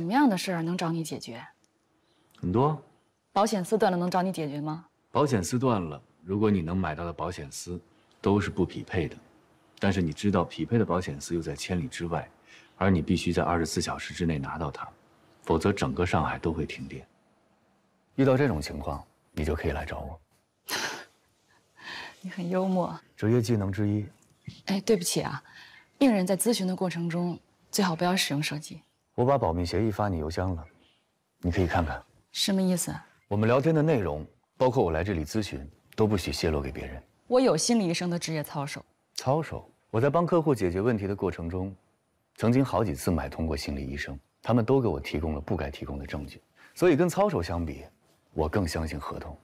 什么样的事儿能找你解决？很多。保险丝断了能找你解决吗？保险丝断了，如果你能买到的保险丝都是不匹配的，但是你知道匹配的保险丝又在千里之外，而你必须在二十四小时之内拿到它，否则整个上海都会停电。遇到这种情况，你就可以来找我。你很幽默，职业技能之一。哎，对不起啊，病人在咨询的过程中最好不要使用手机。我把保密协议发你邮箱了，你可以看看。什么意思？我们聊天的内容，包括我来这里咨询，都不许泄露给别人。我有心理医生的职业操守。操守？我在帮客户解决问题的过程中，曾经好几次买通过心理医生，他们都给我提供了不该提供的证据。所以跟操守相比，我更相信合同。